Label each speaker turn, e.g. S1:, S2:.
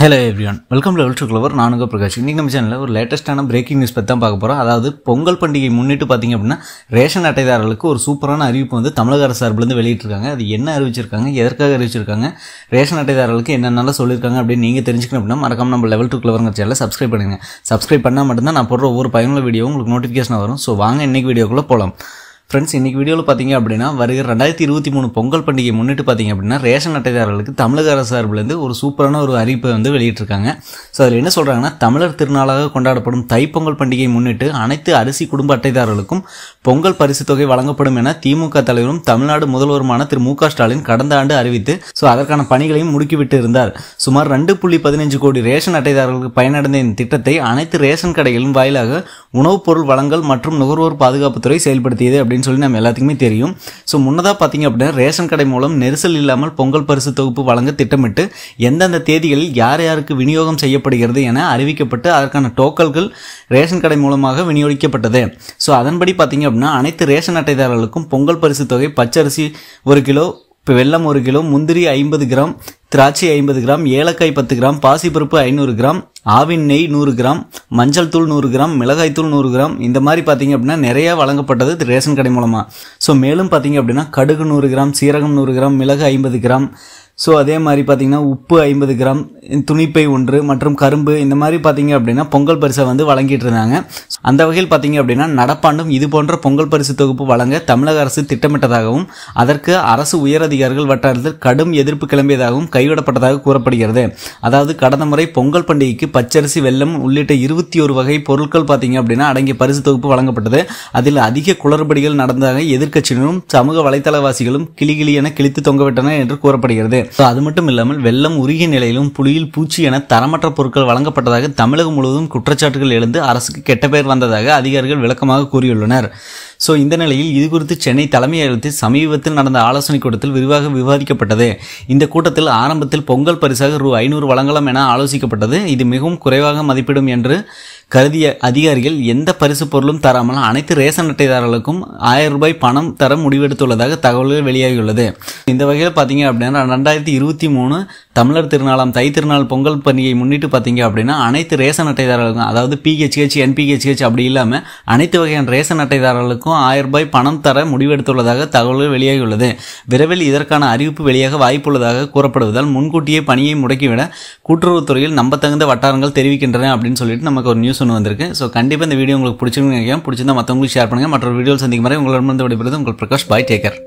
S1: hello everyone welcome level to clever நானுங்க பிரகாஷ் இன்றைக்கி நம்ம சேனலில் ஒரு லேட்டஸ்ட்டான பிரேக்கிங் நியூஸ் பற்றி தான் பார்க்க போகிறோம் அதாவது பொங்கல் பண்டிகை முன்னிட்டு பார்த்திங்க அப்படின்னா ரேஷன் அட்டைதாரர்களுக்கு ஒரு சூப்பரான அறிவிப்பு வந்து தமிழக அரசு சார்பிலேருந்து வெளியிட்டிருக்காங்க அது என்ன அறிவிச்சிருக்காங்க எதற்காக அறிவிச்சிருக்காங்க ரேஷன் அட்டைதாரர்களுக்கு என்னென்னலாம் சொல்லியிருக்காங்க அப்படின்னு நீங்கள் தெரிஞ்சுக்கணும் அப்படின்னா மறக்காம நம்ம லெவல் டூ கிளவருங்க சேனலில் சப்ஸ்கிரைப் பண்ணுங்கள் சப்ஸ்கிரைப் பண்ணால் மட்டும்தான் நான் போடுற ஒவ்வொரு பயனுள்ள வீடியோ உங்களுக்கு நோட்டிஃபிகேஷன் வரும் ஸோ வாங்க இன்றைக்கி வீடியோக்குள்ளே போகலாம் ஃப்ரெண்ட்ஸ் இன்றைக்கி வீடியோவில் பார்த்தீங்க அப்படின்னா வருகிற ரெண்டாயிரத்தி இருபத்தி மூணு பொங்கல் பண்டிகை முன்னிட்டு பார்த்தீங்க அப்படின்னா ரேஷன் அட்டைதாரர்களுக்கு தமிழக அரசு சார்பிலேருந்து ஒரு சூப்பரான ஒரு அறிவிப்பை வந்து வெளியிட்டிருக்காங்க ஸோ அதில் என்ன சொல்கிறாங்கன்னா தமிழர் திருநாளாக கொண்டாடப்படும் தைப்பொங்கல் பண்டிகையை முன்னிட்டு அனைத்து அரிசி குடும்ப அட்டைதாரர்களுக்கும் பொங்கல் பரிசு தொகை வழங்கப்படும் என திமுக தலைவரும் தமிழ்நாடு முதல்வருமான திரு மு ஸ்டாலின் கடந்த ஆண்டு அறிவித்து ஸோ அதற்கான பணிகளையும் முடுக்கிவிட்டு இருந்தார் சுமார் ரெண்டு புள்ளி பதினஞ்சு கோடி ரேஷன் அட்டைதாரர்களுக்கு பயனடைந்த இந்த திட்டத்தை அனைத்து ரேஷன் கடைகளின் வாயிலாக உணவுப் பொருள் வழங்கல் மற்றும் நுகர்வோர் பாதுகாப்புத்துறை செயல்படுத்தியது அப்படின்னு சொல்லி நம்ம எல்லாத்துக்குமே தெரியும் ஸோ முன்னதாக பார்த்தீங்க அப்படின்னா ரேஷன் கடை மூலம் நெரிசல் இல்லாமல் பொங்கல் பரிசு தொகுப்பு வழங்க திட்டமிட்டு எந்தெந்த தேதிகளில் யார் யாருக்கு விநியோகம் செய்யப்படுகிறது என அறிவிக்கப்பட்டு அதற்கான டோக்கல்கள் ரேஷன் கடை மூலமாக விநியோகிக்கப்பட்டது ஸோ அதன்படி பார்த்தீங்க அப்படின்னா அனைத்து ரேஷன் அட்டைதாரர்களுக்கும் பொங்கல் பரிசு தொகை பச்சரிசி ஒரு கிலோ இப்போ வெள்ளம் ஒரு கிலோ முந்திரி ஐம்பது கிராம் திராட்சை ஐம்பது கிராம் ஏலக்காய் பத்து கிராம் பாசிப்பருப்பு ஐநூறு கிராம் ஆவின் நெய் நூறு கிராம் மஞ்சள் தூள் நூறு கிராம் மிளகாய் தூள் நூறு கிராம் இந்த மாதிரி பார்த்தீங்க அப்படின்னா நிறையா வழங்கப்பட்டது ரேஷன் கடை மூலமாக ஸோ மேலும் பார்த்தீங்க அப்படின்னா கடுகு நூறு கிராம் சீரகம் நூறு கிராம் மிளகு ஐம்பது கிராம் ஸோ அதே மாதிரி பார்த்திங்கன்னா உப்பு ஐம்பது கிராம் துணிப்பை ஒன்று மற்றும் கரும்பு இந்த மாதிரி பார்த்திங்க அப்படின்னா பொங்கல் பரிசை வந்து வழங்கிட்டு இருந்தாங்க அந்த வகையில் பார்த்திங்க அப்படின்னா நடப்பாண்டும் இது போன்ற பொங்கல் பரிசு தொகுப்பு வழங்க தமிழக அரசு திட்டமிட்டதாகவும் அதற்கு அரசு உயரதிகாரிகள் வட்டாரத்தில் கடும் எதிர்ப்பு கிளம்பியதாகவும் கைவிடப்பட்டதாக கூறப்படுகிறது அதாவது கடந்த முறை பொங்கல் பண்டிகைக்கு பச்சரிசி வெள்ளம் உள்ளிட்ட இருபத்தி ஒரு வகை பொருட்கள் பார்த்திங்க அப்படின்னா அடங்கிய பரிசு தொகுப்பு வழங்கப்பட்டது அதில் அதிக குளறுபடிகள் நடந்ததாக எதிர்க்கட்சியினரும் சமூக வலைத்தளவாசிகளும் கிளி என கிழித்து தொங்கவிட்டன என்று கூறப்படுகிறது அது மட்டும் இல்லாமல் வெள்ளம் உருகிய நிலையிலும் புலியில் பூச்சி என தரமற்ற பொருட்கள் வழங்கப்பட்டதாக தமிழகம் முழுவதும் குற்றச்சாட்டுகள் எழுந்து அரசுக்கு கெட்ட பெயர் வந்ததாக அதிகாரிகள் விளக்கமாக கூறியுள்ளனர் ஸோ இந்த நிலையில் இது குறித்து சென்னை தலைமை அலுவலகத்தில் சமீபத்தில் நடந்த ஆலோசனை கூட்டத்தில் விரிவாக விவாதிக்கப்பட்டது இந்த கூட்டத்தில் ஆரம்பத்தில் பொங்கல் பரிசாக ரூ ஐநூறு வழங்கலாம் என ஆலோசிக்கப்பட்டது இது மிகவும் குறைவாக மதிப்பிடும் என்று கருதிய அதிகாரிகள் எந்த பரிசு பொருளும் தராமல் அனைத்து ரேஷன் அட்டைதாரர்களுக்கும் ஆயிரம் ரூபாய் பணம் தர முடிவெடுத்துள்ளதாக தகவல்கள் வெளியாகியுள்ளது இந்த வகையில் பார்த்தீங்க அப்படின்னா ரெண்டாயிரத்தி இருபத்தி மூணு தமிழர் திருநாளாம் தை திருநாள் பொங்கல் பண்டிகையை முன்னிட்டு பார்த்தீங்க அப்படின்னா அனைத்து ரேஷன் அட்டைதாரர்களுக்கும் அதாவது பிஹெச்ஹெச் என்பிஹெச்ஹெச் அப்படி இல்லாமல் அனைத்து வகையான ரேஷன் அட்டைதாரர்களுக்கும் ஆயிரம் ரூபாய் பணம் தர முடிவெடுத்துள்ளதாக தகவல்கள் வெளியாகியுள்ளது விரைவில் இதற்கான அறிவிப்பு வெளியாக வாய்ப்புள்ளதாக கூறப்படுவதால் முன்கூட்டியே பணியை முடக்கிவிட கூட்டுறவுத்துறையில் நம்பத்தகுந்த வட்டாரங்கள் தெரிவிக்கின்றன அப்படின்னு சொல்லிட்டு நமக்கு ஒரு நியூஸ் ஒன்று வந்திருக்கு ஸோ கண்டிப்பாக இந்த வீடியோ உங்களுக்கு பிடிச்சிருக்கு நினைக்கிறேன் பிடிச்சிருந்தா மற்றவங்களுக்கு ஷேர் பண்ணுங்கள் மற்ற வீடியோ சந்திக்கும் மாதிரி உங்களிடம் வந்து விடைபெறுவது உங்கள் பிரகாஷ் பாய் டேக்கர்